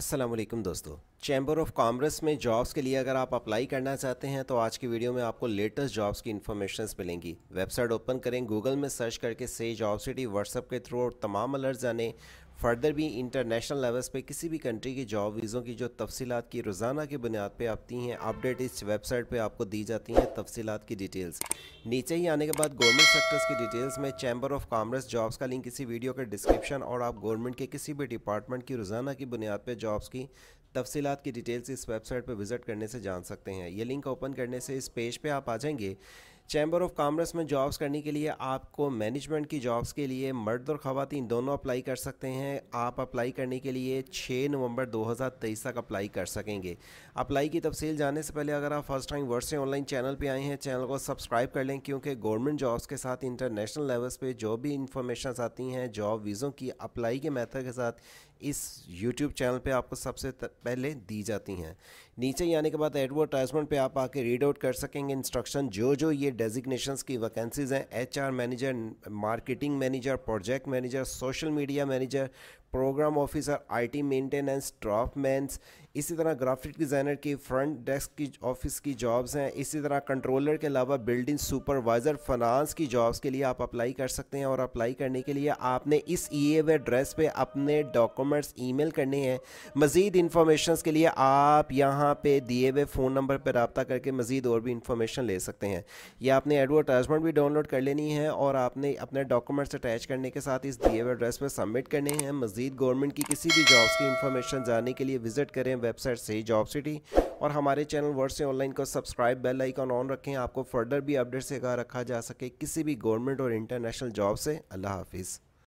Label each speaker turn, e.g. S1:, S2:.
S1: अस्सलाम दोस्तों chamber of commerce में जॉब्स के लिए अगर आप अप्लाई करना चाहते हैं तो आज की वीडियो में आपको लेटेस्ट जॉब्स की इन्फॉर्मेशन मिलेंगी वेबसाइट ओपन करें गूगल में सर्च करके से जॉब सिटी व्हाट्सअप के थ्रू और तमाम अलर्ट जाने फर्दर भी इंटरनेशनल लेवल्स पे किसी भी कंट्री की जॉब वीज़ों की जो तफसीत की रोज़ाना की बुनियाद पे आती हैं अपडेट इस वेबसाइट पे आपको दी जाती हैं तफसीत की डिटेल्स नीचे ही आने के बाद गवर्नमेंट सेक्टर्स की डिटेल्स में चैम्बर ऑफ कॉमर्स जॉब्स का लिंक इसी वीडियो के डिस्क्रिप्शन और आप गवर्नमेंट के किसी भी डिपार्टमेंट की रोज़ाना की बुनियाद पर जॉब्स की तफसीत की डिटेल्स इस वेबसाइट पर विजिट करने से जान सकते हैं ये लिंक ओपन करने से इस पेज पर पे आप आ जाएंगे चैम्बर ऑफ कामर्स में जॉब्स करने के लिए आपको मैनेजमेंट की जॉब्स के लिए मर्द और ख़वातीन दोनों अप्लाई कर सकते हैं आप अप्लाई करने के लिए 6 नवंबर 2023 तक अप्लाई कर सकेंगे अप्लाई की तफसील जानने से पहले अगर आप फर्स्ट टाइम वर्ष से ऑनलाइन चैनल पर आए हैं चैनल को सब्सक्राइब कर लें क्योंकि गवर्नमेंट जॉब्स के साथ इंटरनेशनल लेवल्स पर जो भी इंफॉर्मेशन आती हैं जॉब वीज़ों की अप्लाई के मैथड के साथ इस यूट्यूब चैनल पर आपको सबसे पहले दी जाती हैं नीचे आने के बाद एडवर्टाइजमेंट पर आप आके रीड आउट कर सकेंगे इंस्ट्रक्शन जो जो ये डेजिग्नेशंस की वैकेंसीज़ हैं HR manager marketing manager project manager social media manager program officer IT maintenance draftsman इसी तरह ग्राफिक डिज़ाइनर की फ्रंट डेस्क की ऑफिस की जॉब्स हैं इसी तरह कंट्रोलर के अलावा बिल्डिंग सुपरवाइज़र फाइनांस की जॉब्स के लिए आप अप्लाई कर सकते हैं और अप्लाई करने के लिए आपने इस ई वे एड्रेस पे अपने डॉक्यूमेंट्स ई मेल करने हैं मज़ीद इन्फॉर्मेशन के लिए आप यहाँ पर दिए हुए फ़ोन नंबर पर रबता करके मज़ीद और भी इन्फॉर्मेशन ले सकते हैं या आपने एडवर्टाइजमेंट भी डाउनलोड कर लेनी है और आपने अपने डॉक्यूमेंट्स अटैच करने के साथ इस दिए हुए एड्रेस पर सबमिट करने हैं मजीद गवर्नमेंट की किसी भी जॉब्स की इन्फॉर्मेशन जानने के लिए विजिट करें वेबसाइट से जॉब सिटी और हमारे चैनल वर्ड से ऑनलाइन को सब्सक्राइब बेल आइकॉन ऑन रखें आपको फर्दर भी अपडेट से रखा जा सके किसी भी गवर्नमेंट और इंटरनेशनल जॉब से अल्लाह हाफिज़